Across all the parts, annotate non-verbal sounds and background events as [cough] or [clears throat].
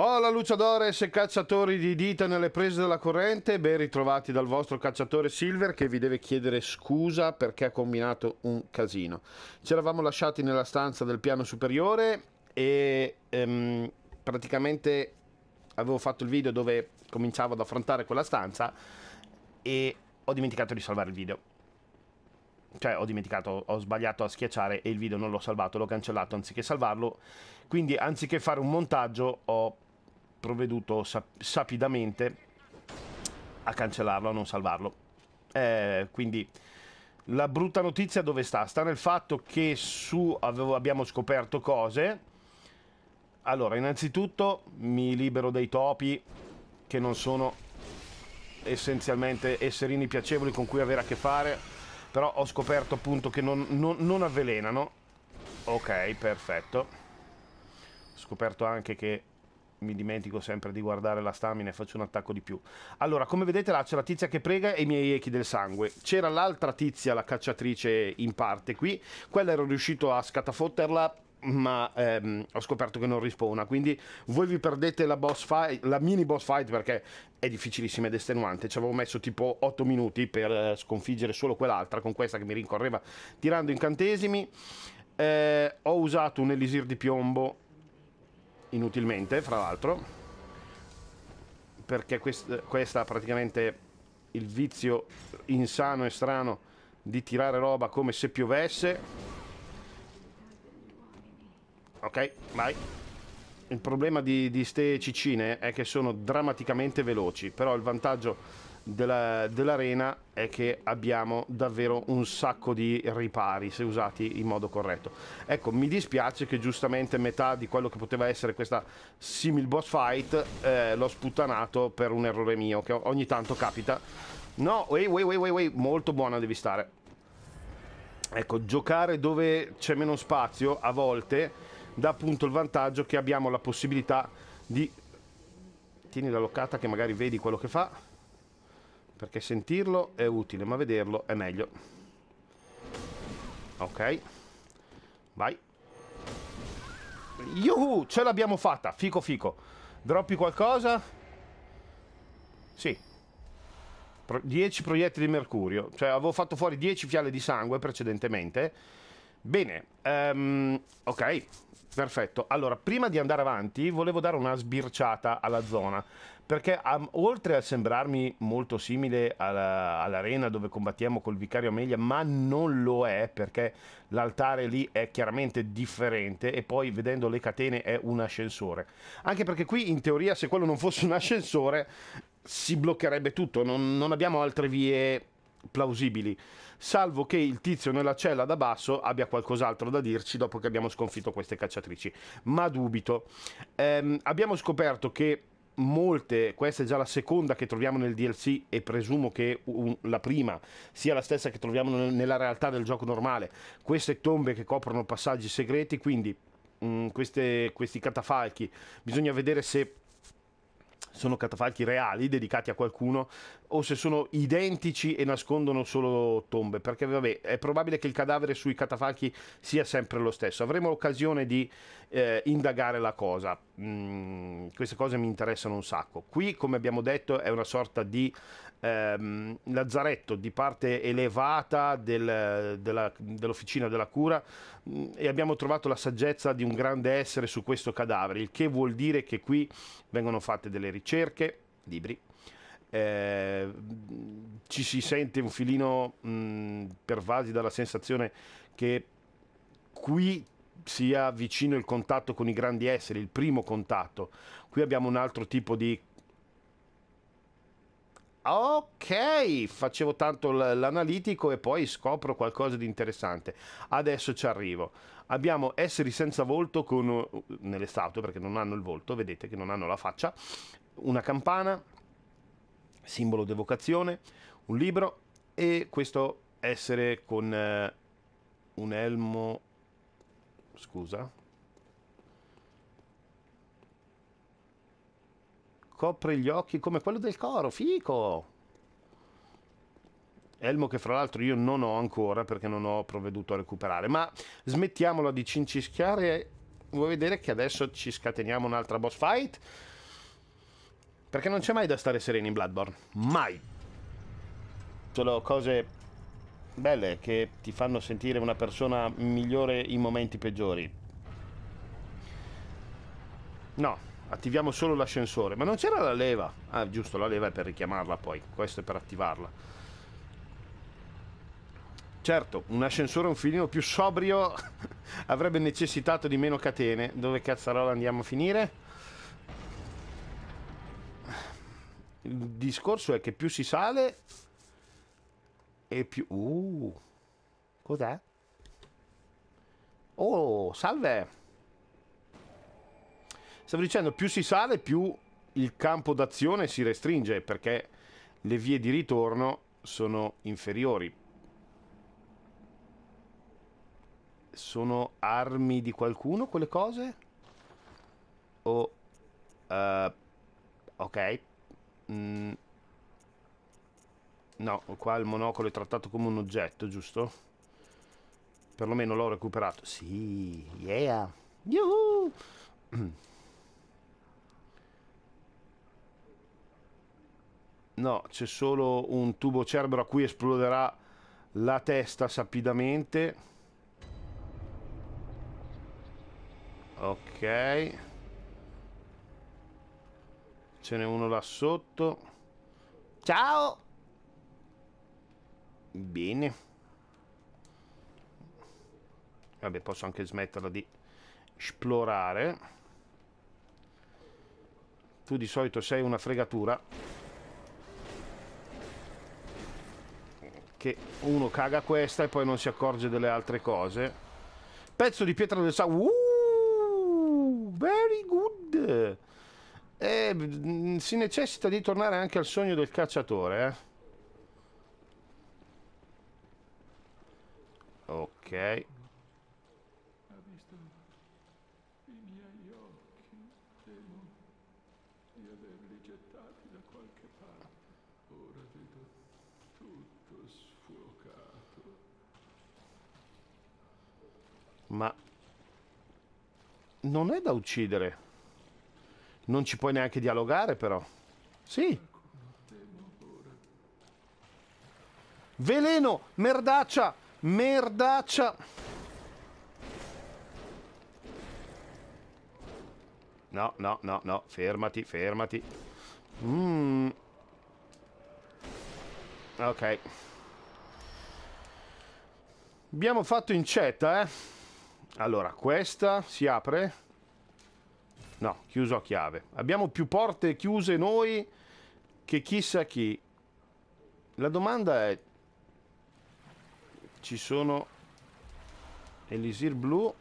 Hola Luciadores e cacciatori di dita nelle prese della corrente, ben ritrovati dal vostro cacciatore Silver che vi deve chiedere scusa perché ha combinato un casino. Ci eravamo lasciati nella stanza del piano superiore e ehm, praticamente avevo fatto il video dove cominciavo ad affrontare quella stanza e ho dimenticato di salvare il video. Cioè ho dimenticato, ho sbagliato a schiacciare e il video non l'ho salvato, l'ho cancellato anziché salvarlo. Quindi anziché fare un montaggio ho provveduto sap sapidamente a cancellarlo, a non salvarlo. Eh, quindi la brutta notizia dove sta? Sta nel fatto che su avevo, abbiamo scoperto cose. Allora, innanzitutto mi libero dei topi che non sono essenzialmente esserini piacevoli con cui avere a che fare, però ho scoperto appunto che non, non, non avvelenano. Ok, perfetto. Ho scoperto anche che mi dimentico sempre di guardare la stamina e faccio un attacco di più. Allora, come vedete là c'è la tizia che prega e i miei echi del sangue. C'era l'altra tizia, la cacciatrice in parte qui, quella ero riuscito a scatafotterla ma ehm, ho scoperto che non rispona quindi voi vi perdete la boss fight la mini boss fight perché è difficilissima ed estenuante ci avevo messo tipo 8 minuti per eh, sconfiggere solo quell'altra con questa che mi rincorreva tirando incantesimi eh, ho usato un elisir di piombo inutilmente, fra l'altro, perché quest questa praticamente il vizio insano e strano di tirare roba come se piovesse. Ok, vai. Il problema di, di ste ciccine è che sono drammaticamente veloci, però il vantaggio della, dell'arena è che abbiamo davvero un sacco di ripari se usati in modo corretto. Ecco, mi dispiace che giustamente metà di quello che poteva essere questa simil boss fight eh, l'ho sputtanato per un errore mio, che ogni tanto capita. No, wey, wey, wey, wey, molto buona devi stare. Ecco, giocare dove c'è meno spazio a volte dà appunto il vantaggio che abbiamo la possibilità di... Tieni la locata che magari vedi quello che fa perché sentirlo è utile ma vederlo è meglio ok vai Yuhu, ce l'abbiamo fatta, fico fico droppi qualcosa? sì 10 proiettili di mercurio cioè avevo fatto fuori 10 fiale di sangue precedentemente bene um, ok Perfetto, allora prima di andare avanti volevo dare una sbirciata alla zona perché um, oltre a sembrarmi molto simile alla, all'arena dove combattiamo col vicario Amelia ma non lo è perché l'altare lì è chiaramente differente e poi vedendo le catene è un ascensore anche perché qui in teoria se quello non fosse un ascensore si bloccherebbe tutto non, non abbiamo altre vie plausibili, salvo che il tizio nella cella da basso abbia qualcos'altro da dirci dopo che abbiamo sconfitto queste cacciatrici, ma dubito. Ehm, abbiamo scoperto che molte, questa è già la seconda che troviamo nel DLC e presumo che un, la prima sia la stessa che troviamo nella realtà del gioco normale, queste tombe che coprono passaggi segreti, quindi mh, mm, queste, questi catafalchi, bisogna vedere se sono catafalchi reali dedicati a qualcuno o se sono identici e nascondono solo tombe, perché vabbè, è probabile che il cadavere sui catafalchi sia sempre lo stesso. Avremo occasione di eh, indagare la cosa. Mm, queste cose mi interessano un sacco. Qui, come abbiamo detto, è una sorta di ehm, lazzaretto di parte elevata del, della, dell'officina della cura mh, mm, e abbiamo trovato la saggezza di un grande essere su questo cadavere, il che vuol dire che qui vengono fatte delle ricerche, libri, eh, ci si sente un filino mh, mm, pervasi dalla sensazione che qui sia vicino il contatto con i grandi esseri, il primo contatto. Qui abbiamo un altro tipo di ok, facevo tanto l'analitico e poi scopro qualcosa di interessante. Adesso ci arrivo. Abbiamo esseri senza volto con, uh, nelle statue perché non hanno il volto, vedete che non hanno la faccia, una campana, simbolo d'evocazione, un libro e questo essere con eh, un elmo, scusa, copre gli occhi come quello del coro, fico! Elmo che fra l'altro io non ho ancora perché non ho provveduto a recuperare, ma smettiamola di cincischiare vuoi vedere che adesso ci scateniamo un'altra boss fight? Perché non c'è mai da stare sereni in Bloodborne. Mai. Solo cose belle che ti fanno sentire una persona migliore in momenti peggiori. No, attiviamo solo l'ascensore. Ma non c'era la leva? Ah, giusto, la leva è per richiamarla poi. Questo è per attivarla. Certo, un ascensore un filino più sobrio [laughs] avrebbe necessitato di meno catene. Dove cazzarola andiamo a finire? Il discorso è che più si sale e più... Uh, cos'è? Oh, salve! Stavo dicendo, più si sale, più il campo d'azione si restringe perché le vie di ritorno sono inferiori. Sono armi di qualcuno quelle cose? O... uh, ok. Mm. No, qua il monocolo è trattato come un oggetto, giusto? Perlomeno l'ho recuperato. Sì, yeah! Yuhu! [clears throat] No, c'è solo un tubo cerbero a cui esploderà la testa sapidamente. Ok. Ce n'è uno là sotto. Ciao! Bene. Vabbè, posso anche smetterla di esplorare. Tu di solito sei una fregatura. che uno caga questa e poi non si accorge delle altre cose. Pezzo di pietra del sangue. Uh, very good. E eh, mm, si necessita di tornare anche al sogno del cacciatore, eh. Ok. Thank you tutto sfocato. Ma non è da uccidere. Non ci puoi neanche dialogare però. Sì. Veleno, merdaccia, merdaccia. No, no, no, no, fermati, fermati. Mmm. Ok. Abbiamo fatto incetta, eh. Allora, questa si apre. No, chiuso a chiave. Abbiamo più porte chiuse noi che chissà chi. La domanda è... Ci sono... Elisir blu.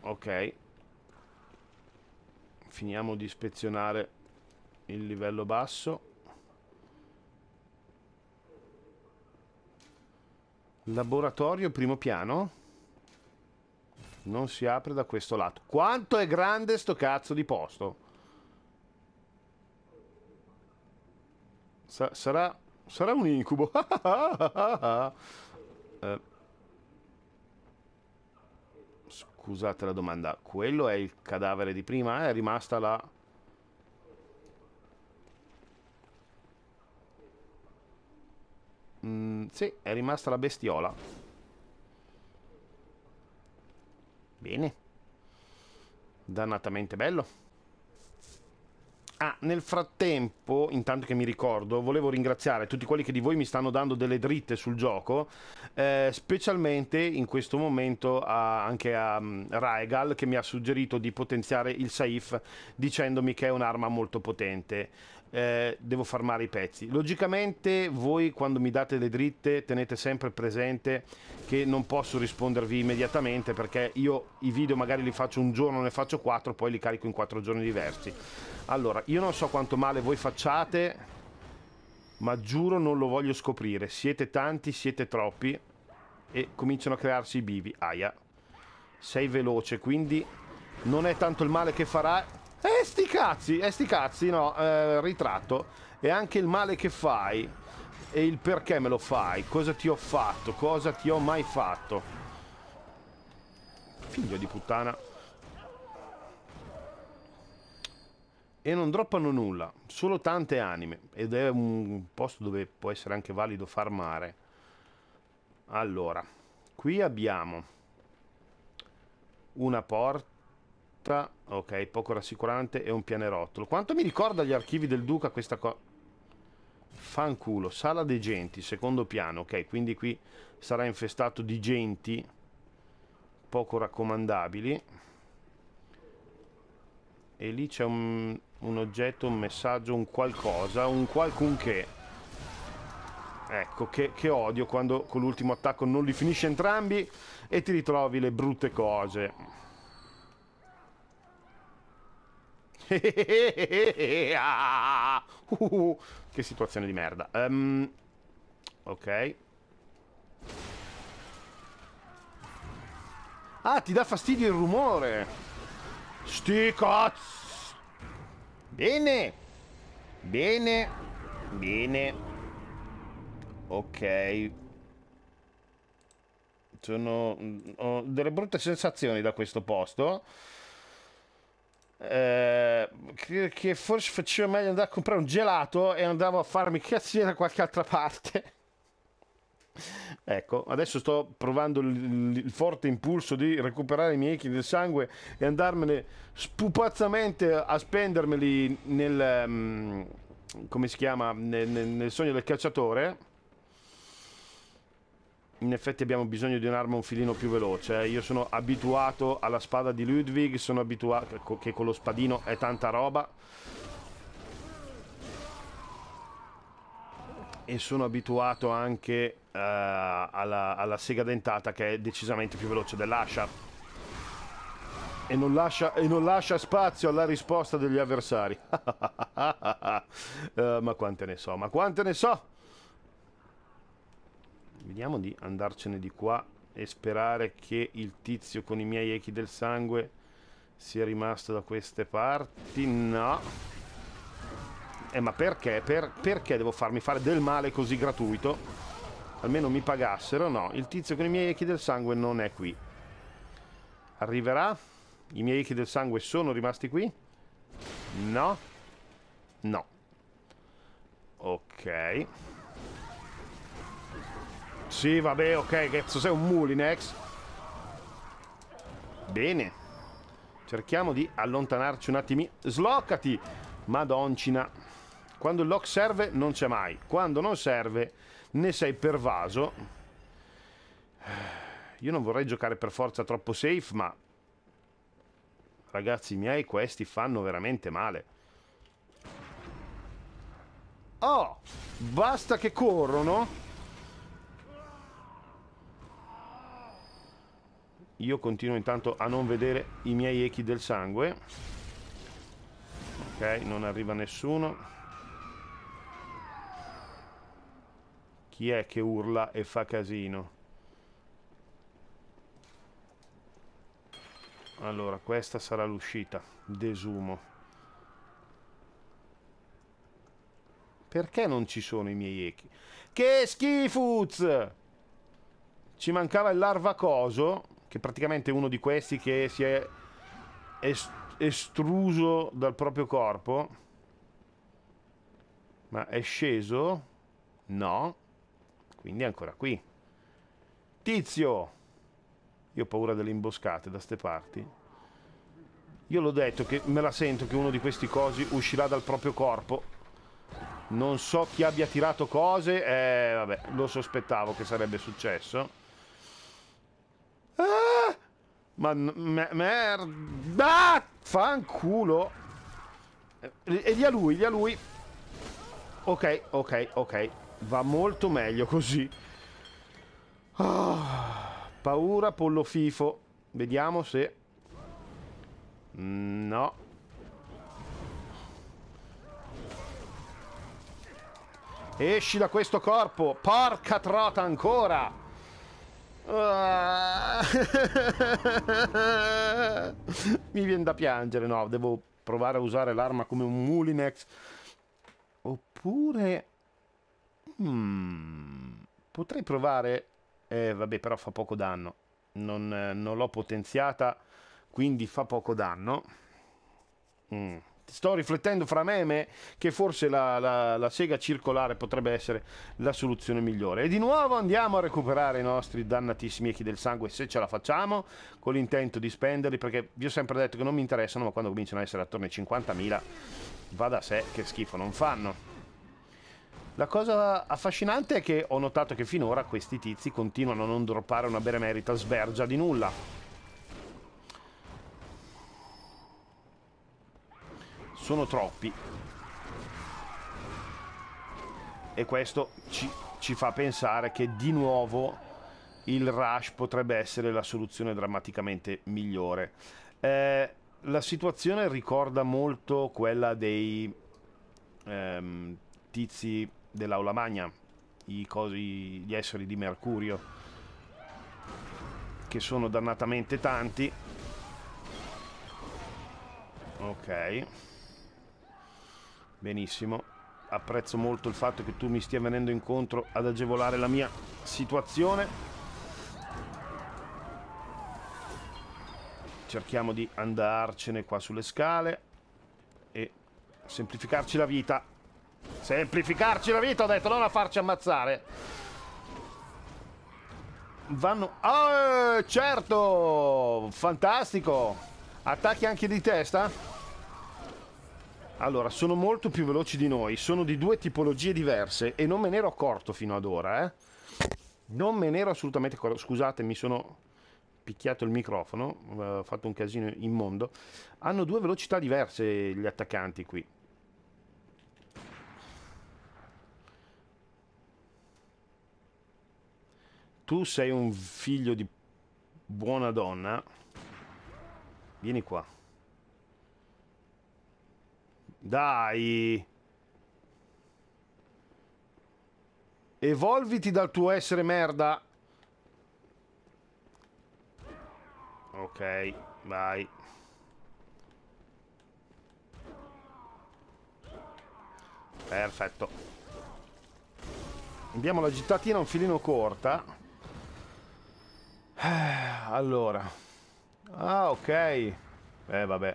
Ok. Finiamo di ispezionare il livello basso. Laboratorio primo piano. Non si apre da questo lato. Quanto è grande sto cazzo di posto? Sa sarà, sarà un incubo. [laughs] eh. Scusate la domanda. Quello è il cadavere di prima? È rimasta la... Mm, sì, è rimasta la bestiola. Bene. Dannatamente bello. Ah, nel frattempo, intanto che mi ricordo, volevo ringraziare tutti quelli che di voi mi stanno dando delle dritte sul gioco, eh, specialmente in questo momento a, anche a um, mm, Raegal che mi ha suggerito di potenziare il Saif dicendomi che è un'arma molto potente eh, devo farmare i pezzi. Logicamente voi quando mi date le dritte tenete sempre presente che non posso rispondervi immediatamente perché io i video magari li faccio un giorno, ne faccio quattro, poi li carico in quattro giorni diversi. Allora, io non so quanto male voi facciate, ma giuro non lo voglio scoprire. Siete tanti, siete troppi e cominciano a crearsi i bivi. Aia, sei veloce, quindi non è tanto il male che farà eh, sti cazzi, eh, sti cazzi, no, eh, ritratto. E anche il male che fai e il perché me lo fai. Cosa ti ho fatto? Cosa ti ho mai fatto? Figlio di puttana. E non droppano nulla, solo tante anime. Ed è un posto dove può essere anche valido farmare. Allora, qui abbiamo una porta carta, ok, poco rassicurante, e un pianerottolo. Quanto mi ricorda gli archivi del Duca questa cosa? Fanculo, sala dei genti, secondo piano, ok, quindi qui sarà infestato di genti poco raccomandabili. E lì c'è un, un oggetto, un messaggio, un qualcosa, un qualcunché. Ecco, che, che, odio quando con l'ultimo attacco non li finisce entrambi e ti ritrovi le brutte cose. uh, [laughs] che situazione di merda. Um, ok. Ah, ti dà fastidio il rumore. Sti cazzo. Bene. Bene. Bene. Ok. Sono, mm, ho delle brutte sensazioni da questo posto eh, che, forse faceva meglio andare a comprare un gelato e andavo a farmi cazzi da qualche altra parte. [laughs] ecco, adesso sto provando il, il, forte impulso di recuperare i miei chili del sangue e andarmene spupazzamente a spendermeli nel... Um, come si chiama? Nel, nel, nel sogno del cacciatore in effetti abbiamo bisogno di un'arma un filino più veloce. Eh. Io sono abituato alla spada di Ludwig, sono abituato che con lo spadino è tanta roba. E sono abituato anche uh, alla, alla sega dentata che è decisamente più veloce dell'ascia. E non, lascia, e non lascia, spazio alla risposta degli avversari. uh, [laughs] ma quante ne so, ma quante ne so! Vediamo di andarcene di qua e sperare che il tizio con i miei echi del sangue sia rimasto da queste parti. No. Eh, ma perché? Per, perché devo farmi fare del male così gratuito? Almeno mi pagassero? No, il tizio con i miei echi del sangue non è qui. Arriverà? I miei echi del sangue sono rimasti qui? No. No. Ok. Sì, vabbè, ok, cazzo, sei un Mulinex. Bene. Cerchiamo di allontanarci un attimo. Sloccati! Madoncina. Quando il lock serve, non c'è mai. Quando non serve, ne sei pervaso. Io non vorrei giocare per forza troppo safe, ma... Ragazzi miei, questi fanno veramente male. Oh! Basta che corrono! io continuo intanto a non vedere i miei echi del sangue ok non arriva nessuno chi è che urla e fa casino allora questa sarà l'uscita desumo perché non ci sono i miei echi che schifuz ci mancava il larvacoso che praticamente uno di questi che si è estruso dal proprio corpo, ma è sceso? No, quindi è ancora qui. Tizio! Io ho paura delle imboscate da ste parti. Io l'ho detto che me la sento che uno di questi cosi uscirà dal proprio corpo. Non so chi abbia tirato cose, eh, vabbè, lo sospettavo che sarebbe successo. Ma me merda! Fanculo! Eh, e dia lui, dia lui. Ok, ok, ok. Va molto meglio così. Oh, paura, pollo fifo. Vediamo se... No. Esci da questo corpo! Porca trota ancora! Ah. [laughs] Mi viene da piangere, no, devo provare a usare l'arma come un Mulinex. Oppure... Hmm, potrei provare... Eh, vabbè, però fa poco danno. Non, eh, non l'ho potenziata, quindi fa poco danno. Mm sto riflettendo fra me e me che forse la, la, la, sega circolare potrebbe essere la soluzione migliore. E di nuovo andiamo a recuperare i nostri dannatissimi echi del sangue se ce la facciamo, con l'intento di spenderli, perché vi ho sempre detto che non mi interessano, ma quando cominciano a essere attorno ai 50.000 va da sé che schifo non fanno. La cosa affascinante è che ho notato che finora questi tizi continuano a non droppare una benemerita svergia di nulla. sono troppi e questo ci, ci, fa pensare che di nuovo il rush potrebbe essere la soluzione drammaticamente migliore eh, la situazione ricorda molto quella dei ehm, tizi dell'aula magna i cosi, gli esseri di mercurio che sono dannatamente tanti ok Benissimo. Apprezzo molto il fatto che tu mi stia venendo incontro ad agevolare la mia situazione. Cerchiamo di andarcene qua sulle scale e semplificarci la vita. Semplificarci la vita, ho detto, non a farci ammazzare vanno... Oh, certo! Fantastico! Attacchi anche di testa? Allora, sono molto più veloci di noi, sono di due tipologie diverse e non me ne ero accorto fino ad ora, eh. Non me ne ero assolutamente accorto. Scusate, mi sono picchiato il microfono, eh, ho fatto un casino immondo. Hanno due velocità diverse gli attaccanti qui. Tu sei un figlio di buona donna. Vieni qua. Dai! Evolviti dal tuo essere merda! Ok, vai. Perfetto. Abbiamo la gittatina un filino corta. Eh, allora. Ah, ok. Eh, vabbè.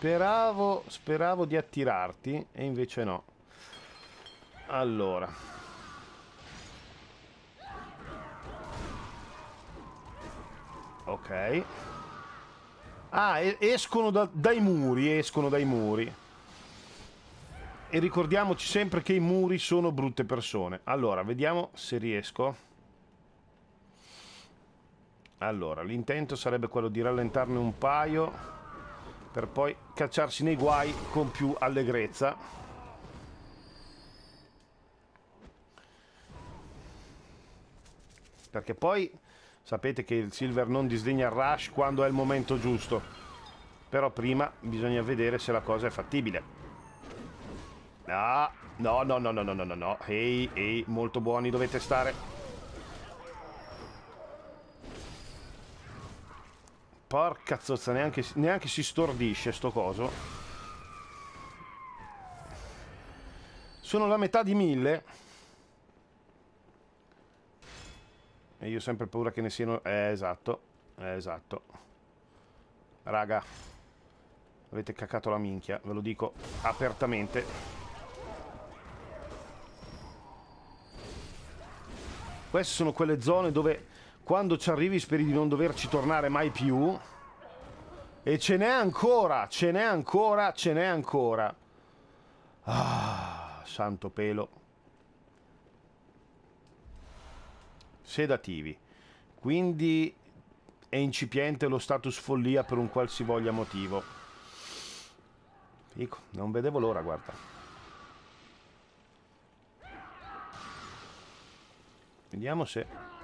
Speravo, speravo di attirarti e invece no. Allora. Ok. Ah, escono da, dai muri, escono dai muri. E ricordiamoci sempre che i muri sono brutte persone. Allora, vediamo se riesco. Allora, l'intento sarebbe quello di rallentarne un paio per poi cacciarsi nei guai con più allegrezza. Perché poi sapete che il Silver non disdegna il rush quando è il momento giusto. Però prima bisogna vedere se la cosa è fattibile. Ah, no, no, no, no, no, no, no, no. Ehi, ehi, molto buoni dovete stare. Porca zozza, neanche, neanche si stordisce sto coso. Sono la metà di mille. E io ho sempre paura che ne siano... Eh, esatto. Eh, esatto. Raga. Avete caccato la minchia, ve lo dico apertamente. Queste sono quelle zone dove quando ci arrivi speri di non doverci tornare mai più. E ce n'è ancora, ce n'è ancora, ce n'è ancora. Ah, santo pelo. Sedativi. Quindi è incipiente lo status follia per un qualsivoglia motivo. Fico, non vedevo l'ora, guarda. Vediamo se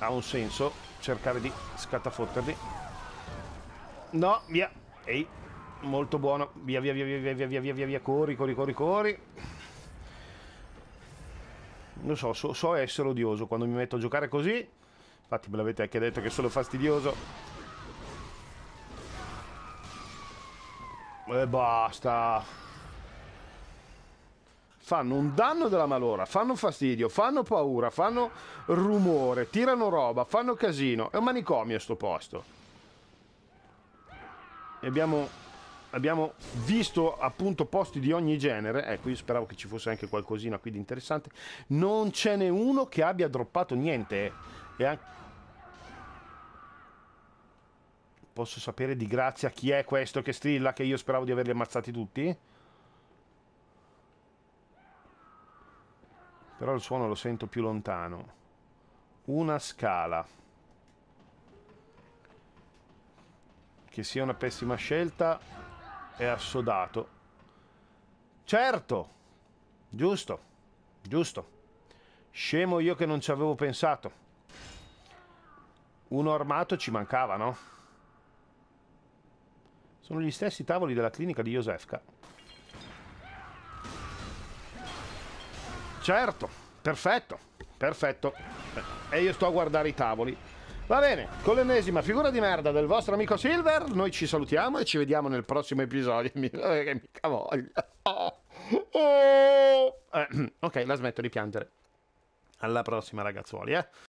ha un senso cercare di scattafotterli. No, via. Ehi, molto buono. Via, via, via, via, via, via, via, via, via. Corri, corri, corri, corri. Non so, so, so essere odioso quando mi metto a giocare così. Infatti me l'avete anche detto che sono fastidioso. E basta fanno un danno della malora, fanno fastidio, fanno paura, fanno rumore, tirano roba, fanno casino. È un manicomio sto posto. E abbiamo, abbiamo visto appunto posti di ogni genere. Ecco, io speravo che ci fosse anche qualcosina qui di interessante. Non ce n'è uno che abbia droppato niente. Eh. E anche... Posso sapere di grazia chi è questo che strilla che io speravo di averli ammazzati tutti? però il suono lo sento più lontano. Una scala. Che sia una pessima scelta è assodato. Certo! Giusto, giusto. Scemo io che non ci avevo pensato. Uno armato ci mancava, no? Sono gli stessi tavoli della clinica di Josefka. Certo, perfetto, perfetto. Eh, e io sto a guardare i tavoli. Va bene, con l'ennesima figura di merda del vostro amico Silver, noi ci salutiamo e ci vediamo nel prossimo episodio. [laughs] Che mica voglia. Eh, ok, la smetto di piangere. Alla prossima ragazzuoli, eh.